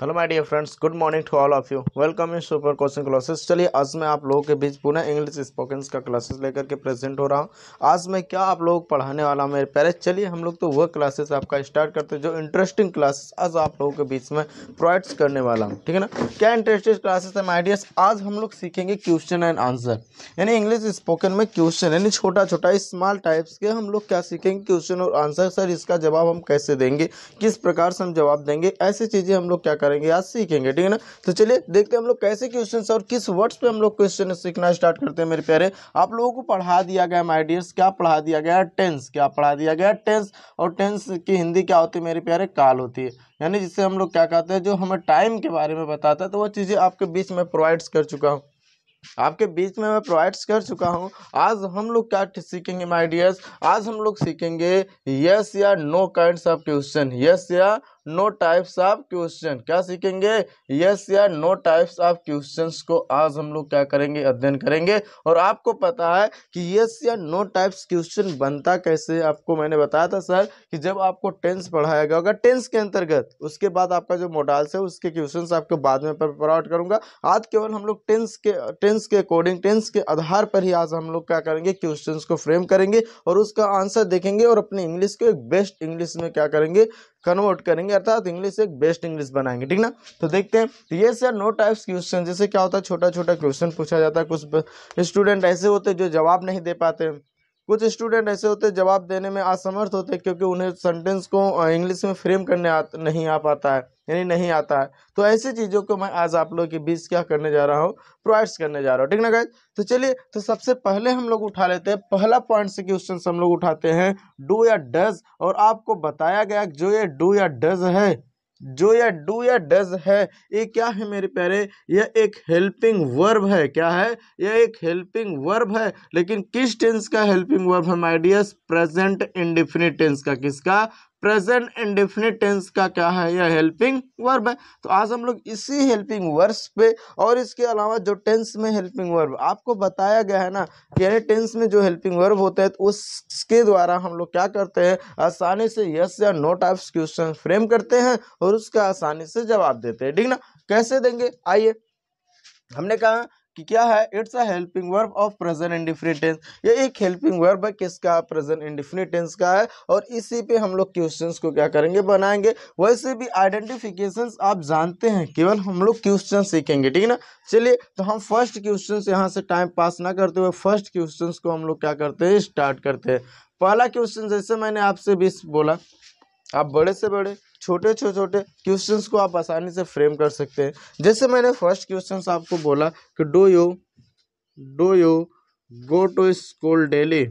hello my dear friends good morning to all of you welcome in super question classes चलिए आज मैं आप लोगों के बीच पुनः इंग्लिश स्पोकन का क्लासेस लेकर के प्रेजेंट हो रहा हूँ आज मैं क्या आप लोग पढ़ाने वाला हूँ मेरे पहले चलिए हम लोग तो वह क्लासेस आपका स्टार्ट करते हैं जो इंटरेस्टिंग क्लासेस आज आप लोगों के बीच में प्रोवाइड्स करने वाला हूँ ठीक है ना क्या इंटरेस्टिंग क्लासेस है डियर्स आज हम लोग सीखेंगे क्वेश्चन एंड आंसर यानी इंग्लिश स्पोकन में क्वेश्चन यानी छोटा छोटा स्मॉल टाइप्स के हम लोग क्या सीखेंगे क्वेश्चन और आंसर सर इसका जवाब हम कैसे देंगे किस प्रकार से हम जवाब देंगे ऐसी चीज़ें हम लोग क्या करेंगे आज सीखेंगे ठीक है ना तो चलिए देखते हैं हम लोग कैसे क्वेश्चन और किस वर्ड्स पे हम लोग क्वेश्चन सीखना स्टार्ट करते हैं मेरे प्यारे आप लोगों को पढ़ा दिया गया माई डियर्स क्या पढ़ा दिया गया टेंस क्या पढ़ा दिया गया टेंस और टेंस की हिंदी क्या होती है मेरे प्यारे काल होती है यानी जिससे हम लोग क्या कहते हैं जो हमें टाइम के बारे में बताता है तो वह चीज़ें आपके बीच में प्रोवाइड्स कर चुका हूँ आपके बीच में मैं प्रोवाइड्स कर चुका हूँ आज हम लोग क्या सीखेंगे माय डियर्स आज हम लोग सीखेंगे यस या no kinds of question yes या नो टाइप्स ऑफ क्वेश्चन क्या सीखेंगे यस या नो टाइप्स ऑफ क्वेश्चंस को आज हम लोग क्या करेंगे अध्ययन करेंगे और आपको पता है कि यस या नो टाइप्स क्वेश्चन बनता कैसे आपको मैंने बताया था सर कि जब आपको टेंस पढ़ाया गया होगा टेंस के अंतर्गत उसके बाद आपका जो मोडाल्स है उसके क्वेश्चन आपको बाद में पेपर आउट करूंगा आज केवल हम लोग टेंस के टेंस के अकॉर्डिंग टेंस के आधार पर ही आज हम लोग क्या करेंगे क्वेश्चन को फ्रेम करेंगे और उसका आंसर देखेंगे और अपने इंग्लिश को एक बेस्ट इंग्लिश में क्या करेंगे कन्वर्ट करेंगे अर्थात इंग्लिश एक बेस्ट इंग्लिश बनाएंगे ठीक ना तो देखते हैं तो ये सर नो टाइप्स क्वेश्चन जैसे क्या होता है छोटा छोटा क्वेश्चन पूछा जाता है कुछ स्टूडेंट ऐसे होते हैं जो जवाब नहीं दे पाते कुछ स्टूडेंट ऐसे होते जवाब देने में असमर्थ होते हैं क्योंकि उन्हें सेंटेंस को इंग्लिश में फ्रेम करने आ, नहीं आ पाता है यानी नहीं आता है तो ऐसी चीज़ों को मैं आज आप लोगों के बीच क्या करने जा रहा हूँ प्रोवाइड्स करने जा रहा हूँ ठीक ना गाइज तो चलिए तो सबसे पहले हम लोग उठा लेते हैं पहला पॉइंट से क्वेश्चन हम लोग उठाते हैं डू या डज और आपको बताया गया जो ये डू या डज है जो या डू या डज है ये क्या है मेरे प्यारे यह एक हेल्पिंग वर्ब है क्या है यह एक हेल्पिंग वर्ब है लेकिन किस टेंस का हेल्पिंग वर्ब है माइडियस प्रेजेंट इंडिफिनिट टेंस का किसका प्रेजेंट इंडिफिनिट टेंस का क्या है यह हेल्पिंग वर्ब है तो आज हम लोग इसी हेल्पिंग वर्ब्स पे और इसके अलावा जो टेंस में हेल्पिंग वर्ब आपको बताया गया है ना कि यानी टेंस में जो हेल्पिंग वर्ब होते हैं तो उसके द्वारा हम लोग क्या करते हैं आसानी से यस या नो टाइप्स क्वेश्चन फ्रेम करते हैं और उसका आसानी से जवाब देते हैं ठीक ना कैसे देंगे आइए हमने कहा कि क्या है it's a helping verb of present indefinite tense ये एक हेल्पिंग वर्ब है किसका प्रेजेंट इंडिफिनिट टेंस का है और इसी पे हम लोग क्वेश्चन को क्या करेंगे बनाएंगे वैसे भी आइडेंटिफिकेशन आप जानते हैं केवल हम लोग क्वेश्चन सीखेंगे ठीक है ना चलिए तो हम फर्स्ट क्वेश्चन यहाँ से टाइम पास ना करते हुए फर्स्ट क्वेश्चन को हम लोग क्या करते हैं स्टार्ट करते हैं पहला क्वेश्चन जैसे मैंने आपसे बीस बोला आप बड़े से बड़े छोटे छोटे छोटे क्वेश्चन को आप आसानी से फ्रेम कर सकते हैं जैसे मैंने फर्स्ट क्वेश्चन आपको बोला कि do you do you go to school daily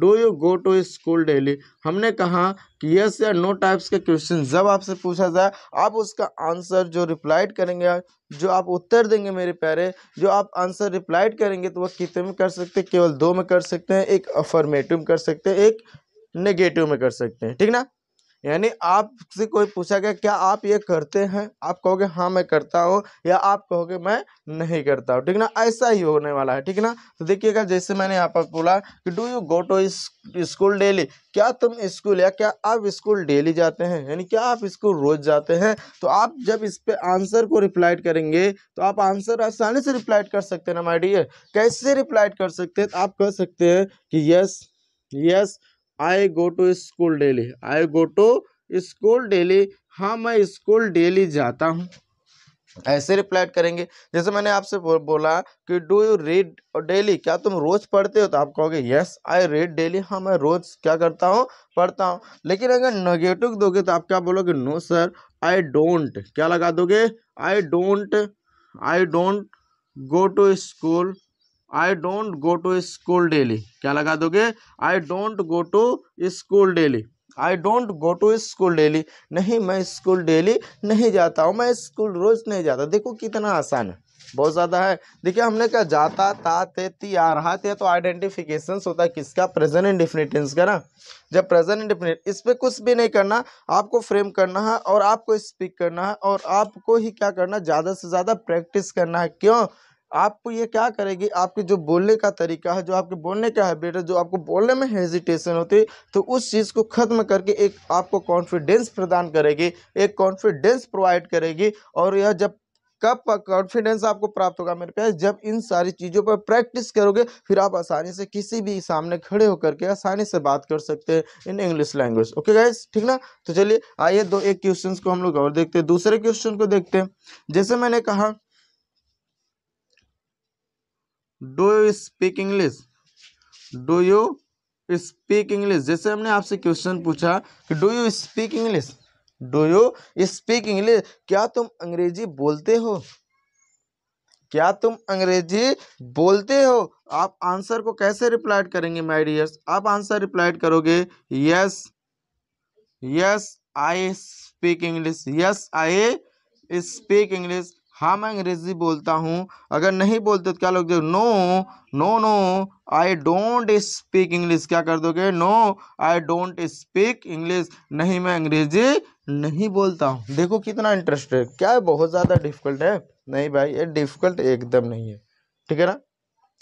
do you go to school daily हमने कहा कि यस या नो टाइप्स के क्वेश्चन जब आपसे पूछा जाए आप उसका आंसर जो रिप्लाइड करेंगे जो आप उत्तर देंगे मेरे प्यारे जो आप आंसर रिप्लाइड करेंगे तो वह कितने में कर सकते हैं केवल दो में कर सकते हैं एक अफर्मेटिव में कर सकते हैं एक नेगेटिव में कर सकते हैं ठीक ना यानी आपसे कोई पूछा गया क्या आप ये करते हैं आप कहोगे हाँ मैं करता हूँ या आप कहोगे मैं नहीं करता हूँ ठीक ना ऐसा ही होने वाला है ठीक ना तो देखिएगा जैसे मैंने यहाँ पर बोला कि do you go to school daily क्या तुम स्कूल या क्या आप स्कूल डेली जाते हैं यानी क्या आप स्कूल रोज जाते हैं तो आप जब इस पर आंसर को रिप्लाइड करेंगे तो आप आंसर आसानी से रिप्लाइड कर सकते हैं ना माई कैसे रिप्लाइड कर सकते हैं तो आप कह सकते हैं कि yes yes I go to school daily I go to school daily हाँ मैं स्कूल डेली जाता हूँ ऐसे रिप्लाई करेंगे जैसे मैंने आपसे बोला कि डू यू रीड डेली क्या तुम रोज़ पढ़ते हो तो आप कहोगे यस आई रीड डेली हाँ मैं रोज़ क्या करता हूँ पढ़ता हूँ लेकिन अगर नेगेटिव दोगे तो आप क्या बोलोगे नो सर आई डोंट क्या लगा दोगे I don't I don't go to school I don't go to school daily क्या लगा दोगे I don't go to school daily I don't go to school daily नहीं मैं स्कूल डेली नहीं जाता हूँ मैं स्कूल रोज नहीं जाता देखो कितना आसान है बहुत ज़्यादा है देखिए हमने क्या जाता ता ते ती आ रहा थे तो आइडेंटिफिकेशन होता है किसका प्रेजेंट इंडिफिनेटेंस डिफिनेटेंस का ना जब प्रेजेंट इंड डिफिनेट इस पर कुछ भी नहीं करना आपको फ्रेम करना है और आपको स्पीक करना है और आपको ही क्या करना ज़्यादा से ज़्यादा प्रैक्टिस करना है क्यों आपको ये क्या करेगी आपके जो बोलने का तरीका है जो आपके बोलने का हैबिट है जो आपको बोलने में हेजिटेशन होती है तो उस चीज़ को ख़त्म करके एक आपको कॉन्फिडेंस प्रदान करेगी एक कॉन्फिडेंस प्रोवाइड करेगी और यह जब कब कॉन्फिडेंस आपको प्राप्त होगा मेरे प्यार जब इन सारी चीज़ों पर प्रैक्टिस करोगे फिर आप आसानी से किसी भी सामने खड़े होकर के आसानी से बात कर सकते हैं in English language okay guys ठीक ना तो चलिए आइए दो एक क्वेश्चन को हम लोग और देखते हैं दूसरे क्वेश्चन को देखते हैं जैसे मैंने कहा do you speak English do you speak English जैसे हमने आपसे क्वेश्चन पूछा कि do you speak English do you speak English क्या तुम अंग्रेजी बोलते हो क्या तुम अंग्रेजी बोलते हो आप आंसर को कैसे रिप्लाइड करेंगे माय डियर्स आप आंसर रिप्लाइड करोगे yes yes I speak English yes I speak English हाँ मैं अंग्रेज़ी बोलता हूँ अगर नहीं बोलते तो क्या लोग no no no I don't speak English क्या कर दोगे no I don't speak English नहीं मैं अंग्रेजी नहीं बोलता हूँ देखो कितना इंटरेस्ट है क्या है बहुत ज़्यादा डिफिकल्ट है नहीं भाई ये डिफ़िकल्ट एकदम नहीं है ठीक है ना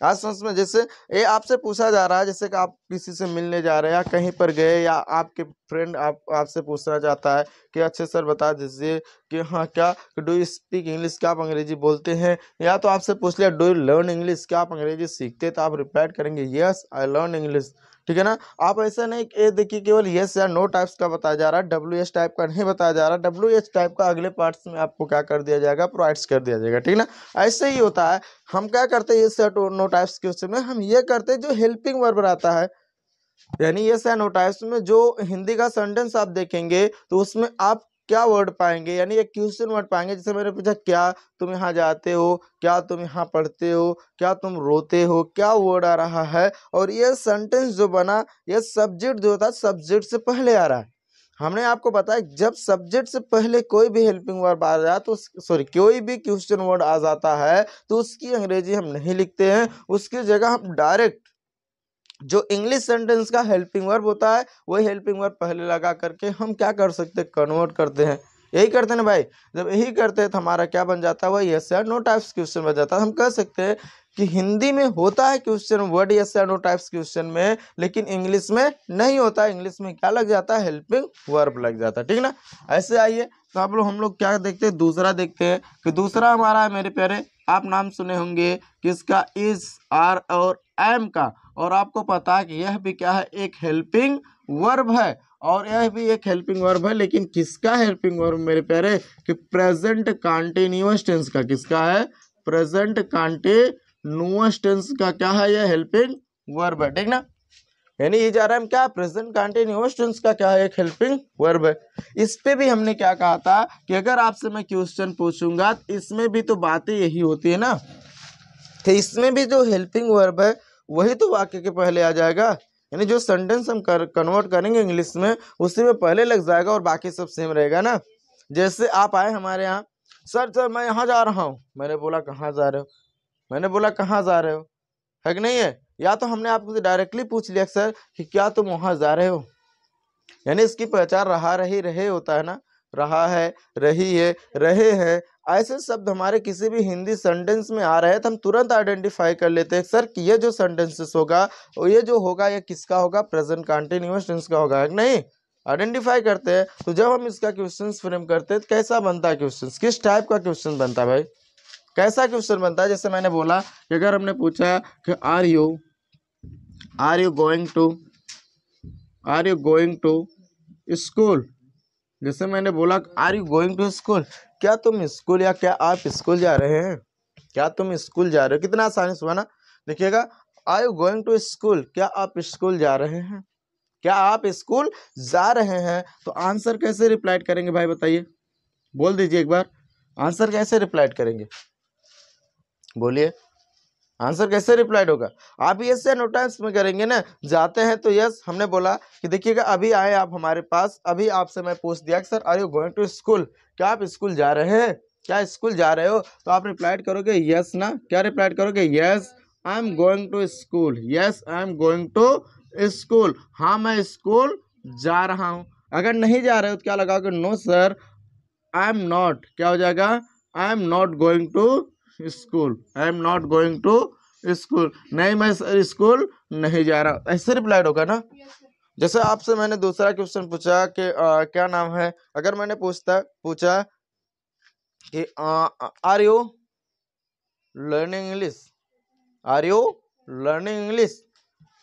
आज समझ में जैसे ये आपसे पूछा जा रहा है जैसे कि आप किसी से मिलने जा रहे हैं या कहीं पर गए या आपके फ्रेंड आप आपसे पूछना चाहता है कि अच्छे सर बता दीजिए कि हाँ क्या डू यू स्पीक इंग्लिश क्या आप अंग्रेजी बोलते हैं या तो आपसे पूछ लिया डू यू लर्न इंग्लिश क्या आप अंग्रेजी सीखते तो आप रिप्लाई करेंगे यस आई लर्न इंग्लिश ठीक है ना आप ऐसा नहीं ये देखिए केवल यस या नो टाइप्स का बताया जा रहा है डब्ल्यू एच टाइप का नहीं बताया जा रहा डब्ल्यू एच टाइप का अगले पार्ट्स में आपको क्या कर दिया जाएगा प्रोवाइड्स कर दिया जाएगा ठीक है ना ऐसे ही होता है हम क्या करते हैं ये या नो टाइप्स के उसमें हम ये करते हैं जो हेल्पिंग वर्ब रहता है यानी ये या नो टाइप्स में जो हिंदी का सेंटेंस आप देखेंगे तो उसमें आप क्या वर्ड पाएंगे यानी एक क्वेश्चन वर्ड पाएंगे जैसे मैंने पूछा क्या तुम यहाँ जाते हो क्या तुम यहाँ पढ़ते हो क्या तुम रोते हो क्या वर्ड आ रहा है और यह सेंटेंस जो बना यह सब्जेक्ट जो था सब्जेक्ट से पहले आ रहा है हमने आपको बताया जब सब्जेक्ट से पहले कोई भी हेल्पिंग वर्ब आ जाए तो सॉरी कोई भी क्वेश्चन वर्ड आ जाता है तो उसकी अंग्रेजी हम नहीं लिखते हैं उसकी जगह हम डायरेक्ट जो इंग्लिश सेंटेंस का हेल्पिंग वर्ब होता है वही हेल्पिंग वर्ब पहले लगा करके हम क्या कर सकते हैं कन्वर्ट करते हैं यही करते हैं ना भाई जब यही करते हैं तो हमारा क्या बन जाता है वही यस या नो टाइप्स क्वेश्चन बन जाता है हम कह सकते हैं कि हिंदी में होता है क्वेश्चन वर्ड या सैनो टाइप्स क्वेश्चन में लेकिन इंग्लिश में नहीं होता इंग्लिश में क्या लग जाता है हेल्पिंग वर्ब लग जाता है ठीक ना ऐसे आइए तो आप लोग हम लोग क्या देखते हैं दूसरा देखते हैं कि दूसरा हमारा है मेरे प्यारे आप नाम सुने होंगे किसका इस आर और एम का और आपको पता है कि यह भी क्या है एक हेल्पिंग वर्ब है और यह भी एक हेल्पिंग वर्ब है लेकिन किसका हेल्पिंग वर्ब मेरे प्यारे कि प्रेजेंट कॉन्टिन्यूस टेंस का किसका है प्रेजेंट कॉन्टे नोएस्ट टेंस का क्या है यह हेल्पिंग वर्ब है ठीक ना यानी ये जा रहा है हम क्या प्रेजेंट कंटिन्यूस टेंस का क्या है एक हेल्पिंग वर्ब है इस पे भी हमने क्या कहा था कि अगर आपसे मैं क्वेश्चन पूछूंगा तो इसमें भी तो बातें यही होती है ना तो इसमें भी जो हेल्पिंग वर्ब है वही तो वाक्य के पहले आ जाएगा यानी जो सेंटेंस हम कर कन्वर्ट करेंगे इंग्लिश में उसी में पहले लग जाएगा और बाकी सब सेम रहेगा ना जैसे आप आए हमारे यहाँ सर सर मैं यहाँ जा रहा हूँ मैंने बोला कहाँ जा रहे हो मैंने बोला कहाँ जा रहे हो है कि नहीं है या तो हमने आपसे डायरेक्टली पूछ लिया सर कि क्या तुम वहाँ जा रहे हो यानी इसकी पहचान रहा रही रहे होता है ना रहा है रही है रहे हैं ऐसे शब्द हमारे किसी भी हिंदी सेंटेंस में आ रहे हैं तो हम तुरंत आइडेंटिफाई कर लेते हैं सर कि ये जो सेंटेंसेस होगा और ये जो होगा ये किसका होगा प्रेजेंट कंटिन्यूस टेंस का होगा नहीं आइडेंटिफाई करते हैं तो जब हम इसका क्वेश्चन फ्रेम करते हैं तो कैसा बनता है क्वेश्चन किस टाइप का क्वेश्चन बनता है भाई कैसा क्वेश्चन बनता है जैसे मैंने बोला कि अगर हमने पूछा कि are you are you going to are you going to school जैसे मैंने बोला are you going to school क्या तुम स्कूल या क्या आप स्कूल जा रहे हैं क्या तुम स्कूल जा रहे हो कितना आसानी से बना ना देखिएगा are you going to school क्या आप स्कूल जा रहे हैं क्या आप स्कूल जा रहे हैं तो आंसर कैसे रिप्लाइट करेंगे भाई बताइए बोल दीजिए एक बार आंसर कैसे रिप्लाइट करेंगे बोलिए आंसर कैसे रिप्लाइड होगा आप यस या नो टाइम्स में करेंगे ना जाते हैं तो यस हमने बोला कि देखिएगा अभी आए आप हमारे पास अभी आपसे मैं पूछ दिया कि sir are you going to school क्या आप स्कूल जा रहे हैं क्या स्कूल जा रहे हो तो आप रिप्लाइड करोगे यस ना क्या रिप्लाइड करोगे yes I am going to school yes I am going to school हाँ मैं स्कूल जा रहा हूँ अगर नहीं जा रहे हो तो क्या लगाओगे no sir I am not क्या हो जाएगा I am not going to school I am not going to school नहीं मैं स्कूल नहीं जा रहा ऐसे रिप्लाइड होगा ना जैसे आपसे मैंने दूसरा क्वेश्चन पूछा कि आ, क्या नाम है अगर मैंने पूछता पूछा कि are you learning English are you learning English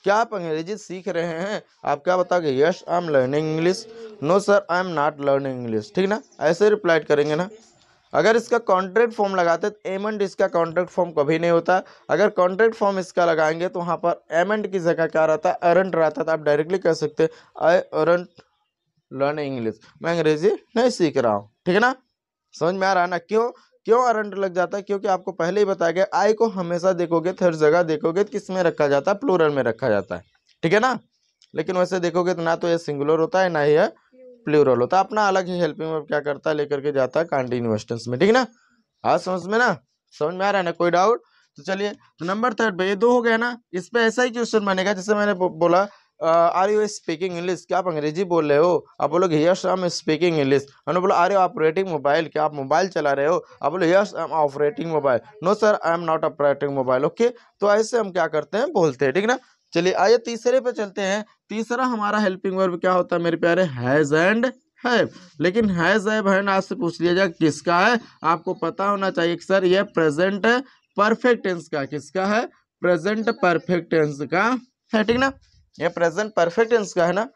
क्या आप अंग्रेजी सीख रहे हैं आप क्या बताओगे yes I am learning English no sir I am not learning English ठीक ना ऐसे रिप्लाइड करेंगे ना अगर इसका कॉन्ट्रैक्ट फॉर्म लगाते तो एंड इसका कॉन्ट्रैक्ट फॉर्म कभी नहीं होता अगर कॉन्ट्रैक्ट फॉर्म इसका लगाएंगे तो वहाँ पर एंड की जगह क्या रहता है अरंट रहता था तो आप डायरेक्टली कह सकते आई अरंट लर्न इंग्लिश मैं अंग्रेजी नहीं सीख रहा हूँ ठीक है ना समझ में आ रहा है ना क्यों क्यों अरंट लग जाता है क्योंकि आपको पहले ही बताया गया आई को हमेशा देखोगे तो हर जगह देखोगे तो किस में रखा जाता है प्लूरल में रखा जाता है ठीक है ना लेकिन वैसे देखोगे तो ना तो यह सिंगुलर होता है ना ही यह प्लूरल होता है अपना अलग ही हेल्पिंग वर्ब क्या करता है लेकर के जाता है कॉन्टिन्यूस टेंस में ठीक है ना आज हाँ, समझ में ना समझ में आ रहा है ना कोई डाउट तो चलिए तो नंबर थर्ड पे ये दो हो गया ना इस पे ऐसा ही क्वेश्चन बनेगा जैसे मैंने बोला आर यू स्पीकिंग इंग्लिश क्या आप अंग्रेजी बोल रहे हो आप बोलो यस आई स्पीकिंग इंग्लिश हमने बोला आर यू ऑपरेटिंग मोबाइल क्या आप मोबाइल चला रहे हो आप बोलो yes I am operating mobile no sir I am not operating mobile okay तो ऐसे हम क्या करते हैं बोलते हैं ठीक ना चलिए आइए तीसरे पे चलते हैं तीसरा हमारा हेल्पिंग वर्ब क्या होता है मेरे प्यारे हैज एंड है लेकिन हैज है बहन आपसे पूछ लिया जाए किसका है आपको पता होना चाहिए कि सर यह प्रेजेंट परफेक्ट टेंस का किसका है प्रेजेंट परफेक्ट टेंस का है ठीक ना यह प्रेजेंट परफेक्ट टेंस का है ना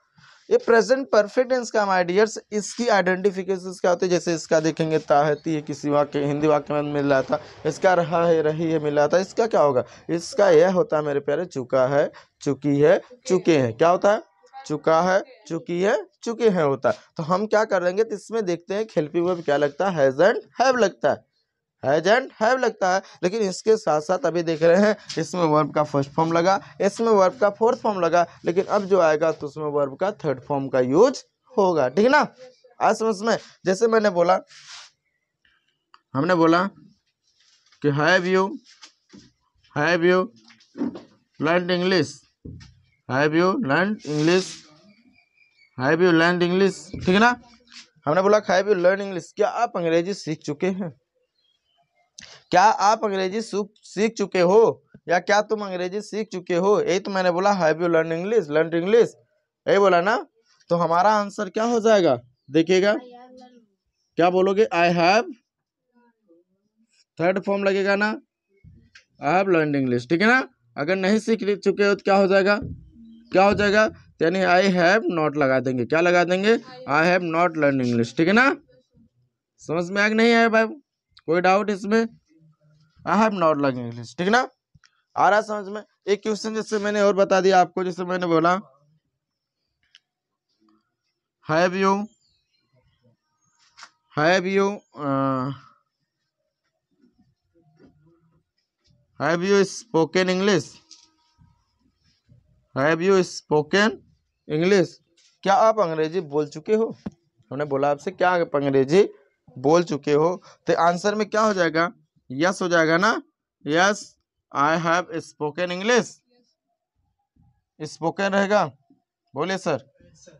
ये प्रेजेंट परफेक्ट टेंस का माय डियर्स इसकी आइडेंटिफिकेशन क्या होती है जैसे इसका देखेंगे ताहती है किसी वाक्य हिंदी वाक्य में मिल रहा था इसका रहा है रही है मिल रहा था इसका क्या होगा इसका यह होता है मेरे प्यारे चुका है चुकी है चुके हैं क्या होता है चुका है चुकी है चुके हैं होता है तो हम क्या कर लेंगे तो इसमें देखते हैं खेलपी हुए क्या लगता है हैज एंड हैव लगता है हैज एंड हैव लगता है लेकिन इसके साथ साथ अभी देख रहे हैं इसमें वर्ब का फर्स्ट फॉर्म लगा इसमें वर्ब का फोर्थ फॉर्म लगा लेकिन अब जो आएगा तो उसमें वर्ब का थर्ड फॉर्म का यूज होगा ठीक है ना आज समझ में जैसे मैंने बोला हमने बोला कि have you have you learn English have you learn English have you learn English ठीक है ना हमने बोला हैव यू लर्न इंग्लिश क्या आप अंग्रेजी सीख चुके हैं क्या आप अंग्रेजी सीख चुके हो या क्या तुम अंग्रेजी सीख चुके हो यही तो मैंने बोला have you learn English learn English यही बोला ना तो हमारा आंसर क्या हो जाएगा देखिएगा क्या बोलोगे आई हैव थर्ड फॉर्म लगेगा ना आई हैव लर्न इंग्लिश ठीक है ना अगर नहीं सीख चुके हो तो क्या हो जाएगा क्या हो जाएगा यानी आई हैव नॉट लगा देंगे क्या लगा देंगे I have not learn English ठीक है ना समझ में आगे नहीं आया भाई कोई डाउट इसमें I have not learn English ठीक ना आ रहा समझ में एक क्वेश्चन जैसे मैंने और बता दिया आपको जैसे मैंने बोला have you have you have you spoken English have you spoken English क्या आप अंग्रेजी बोल चुके हो हमने बोला आपसे क्या आप अंग्रेजी बोल चुके हो तो आंसर में क्या हो जाएगा यस हो जाएगा ना yes I have spoken English spoken रहेगा बोले sir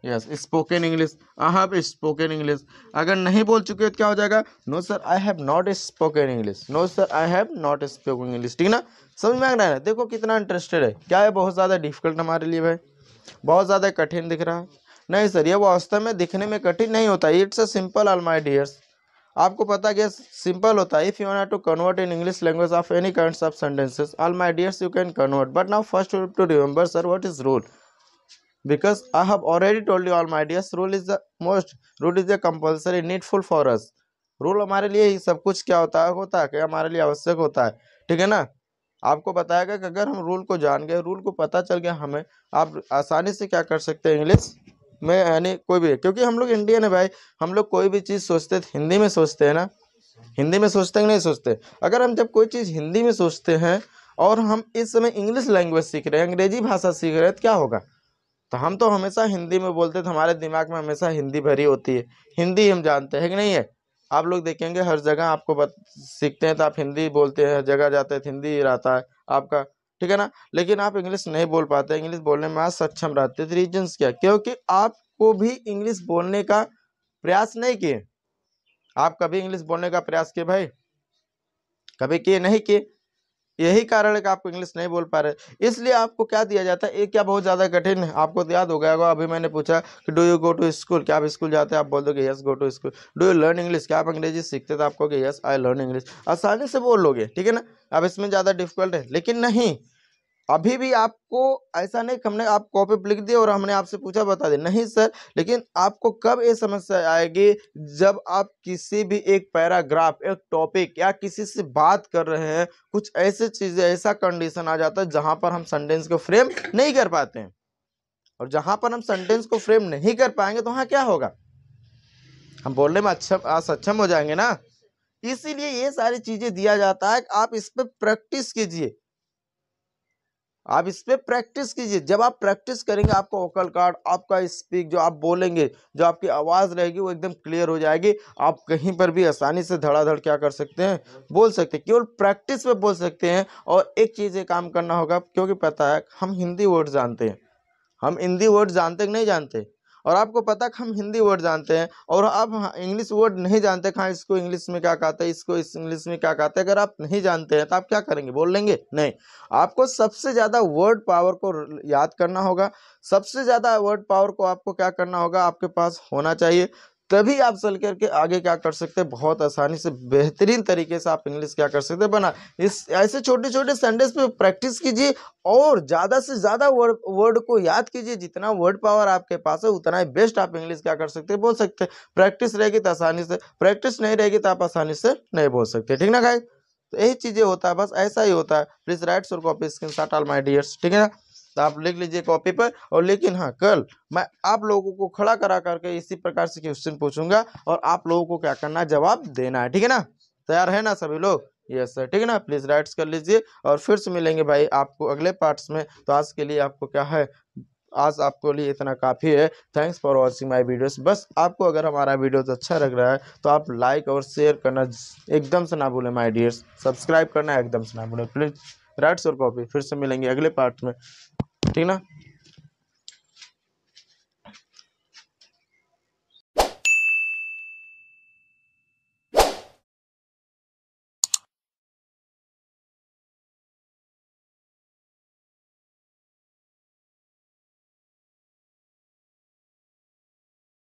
yes spoken English I have spoken English अगर नहीं बोल चुके हो तो क्या हो जाएगा no sir I have not spoken English no sir I have not spoken English ठीक ना समझ में आ रहा है देखो कितना इंटरेस्टेड है क्या है बहुत ज़्यादा डिफिकल्ट हमारे लिए भाई बहुत ज़्यादा कठिन दिख रहा है नहीं सर ये वास्तव में दिखने में कठिन नहीं होता it's a simple all my dears आपको पता क्या सिंपल होता है if you not to convert in English language of any kind of sentences all my dears you can convert but now first to remember sir what is rule because I have already told you all my dears rule is the most rule is the compulsory needful for us rule हमारे लिए ही सब कुछ क्या होता है होता है क्या हमारे लिए आवश्यक होता है ठीक है ना आपको बताया गया कि अगर हम रूल को जान गए रूल को पता चल गया हमें आप आसानी से क्या कर सकते हैं इंग्लिश में यानी कोई भी क्योंकि हम लोग इंडियन है भाई हम लोग कोई भी चीज़ सोचते हिंदी में सोचते हैं ना हिंदी में सोचते हैं नहीं सोचते अगर हम जब कोई चीज़ हिंदी में सोचते हैं और हम इस समय इंग्लिश लैंग्वेज सीख रहे हैं अंग्रेजी भाषा सीख रहे हैं तो क्या होगा तो हम तो हमेशा हिंदी में बोलते तो हमारे दिमाग में हमेशा हिंदी भरी होती है हिंदी हम जानते हैं कि नहीं है आप लोग देखेंगे हर जगह आपको सीखते हैं तो आप हिंदी बोलते हैं हर जगह जाते हैं तो हिंदी रहता है आपका ठीक है ना लेकिन आप इंग्लिश नहीं बोल पाते इंग्लिश बोलने में सक्षम रहते थे रीजन्स क्या क्योंकि आपको भी इंग्लिश बोलने का प्रयास नहीं किए आप कभी इंग्लिश बोलने का प्रयास किए भाई कभी किए नहीं किए यही कारण है कि आपको इंग्लिश नहीं बोल पा रहे इसलिए आपको क्या दिया जाता है ये क्या बहुत ज़्यादा कठिन है आपको तो याद हो गया होगा अभी मैंने पूछा कि do you go to school क्या आप स्कूल जाते हैं आप बोल दोगे yes go to school do you learn English क्या आप अंग्रेजी सीखते तो आपको कि यस आई लर्न इंग्लिश आसानी से बोल लोगे ठीक है ना अब इसमें ज़्यादा डिफिकल्ट है लेकिन नहीं अभी भी आपको ऐसा नहीं कि हमने आप कॉपी लिख दिया और हमने आपसे पूछा बता दिया नहीं सर लेकिन आपको कब ये समस्या आएगी जब आप किसी भी एक पैराग्राफ एक टॉपिक या किसी से बात कर रहे हैं कुछ ऐसे चीज़ें ऐसा कंडीशन आ जाता है जहां पर हम सेंटेंस को फ्रेम नहीं कर पाते हैं और जहां पर हम सेंटेंस को फ्रेम नहीं कर पाएंगे तो वहाँ क्या होगा हम बोलने में अच्छा सक्षम हो जाएंगे ना इसीलिए ये सारी चीज़ें दिया जाता है आप इस पर प्रैक्टिस कीजिए आप इस पर प्रैक्टिस कीजिए जब आप प्रैक्टिस करेंगे आपका वोकल कार्ड आपका स्पीक जो आप बोलेंगे जो आपकी आवाज़ रहेगी वो एकदम क्लियर हो जाएगी आप कहीं पर भी आसानी से धड़ाधड़ क्या कर सकते हैं बोल सकते हैं केवल प्रैक्टिस में बोल सकते हैं और एक चीज़ ये काम करना होगा क्योंकि पता है हम हिंदी वर्ड जानते हैं हम हिंदी वर्ड जानते नहीं जानते और आपको पता हम हिंदी वर्ड जानते हैं और आप हाँ, इंग्लिश वर्ड नहीं जानते हाँ इसको इंग्लिश में क्या कहते हैं इसको इस इंग्लिश में क्या कहते हैं अगर आप नहीं जानते हैं तो आप क्या करेंगे बोल लेंगे नहीं आपको सबसे ज़्यादा वर्ड पावर को याद करना होगा सबसे ज़्यादा वर्ड पावर को आपको क्या करना होगा आपके पास होना चाहिए तभी आप चल करके आगे क्या कर सकते हैं बहुत आसानी से बेहतरीन तरीके से आप इंग्लिश क्या कर सकते हैं बना इस ऐसे छोटे छोटे संडेज पे प्रैक्टिस कीजिए और ज़्यादा से ज़्यादा वर्ड वर्ड को याद कीजिए जितना वर्ड पावर आपके पास है उतना ही बेस्ट आप इंग्लिश क्या कर सकते हैं बोल सकते हैं प्रैक्टिस रहेगी तो आसानी से प्रैक्टिस नहीं रहेगी तो आप आसानी से नहीं बोल सकते ठीक ना भाई तो यही चीज़ें होता है बस ऐसा ही होता है प्लीज़ राइट सोर copy screenshot all my dears ठीक है ना तो आप लिख लीजिए कॉपी पर और लेकिन हाँ कल मैं आप लोगों को खड़ा करा करके इसी प्रकार से क्वेश्चन पूछूंगा और आप लोगों को क्या करना है जवाब देना है ठीक है ना तैयार है ना सभी लोग यस सर ठीक है ना प्लीज़ राइट्स कर लीजिए और फिर से मिलेंगे भाई आपको अगले पार्ट्स में तो आज के लिए आपको क्या है आज आपको लिए इतना काफ़ी है thanks for watching my videos बस आपको अगर हमारा तो अच्छा लग रहा है तो आप लाइक और शेयर करना एकदम से ना भूलें माय डियर्स सब्सक्राइब करना एकदम से ना भूलें प्लीज़ राइट्स और कॉपी फिर से मिलेंगे अगले पार्ट में 行了。